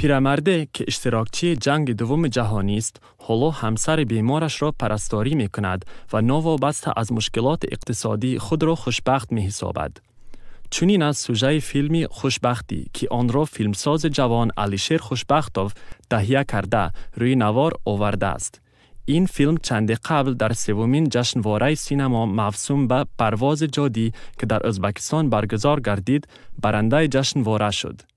پیرمرده که اشتراکچی جنگ دوم جهانی است، حالا همسر بیمارش را پرستاری می کند و نوابسته از مشکلات اقتصادی خود را خوشبخت می حسابد. چنین از سوژه فیلم خوشبختی که آن را فیلمساز جوان علیشیر خوشبختوف تهیه کرده روی نوار آورده است. این فیلم چند قبل در سومین جشنواره سینما مفسوم به پرواز جادی که در ازبکستان برگزار گردید برنده جشنواره شد.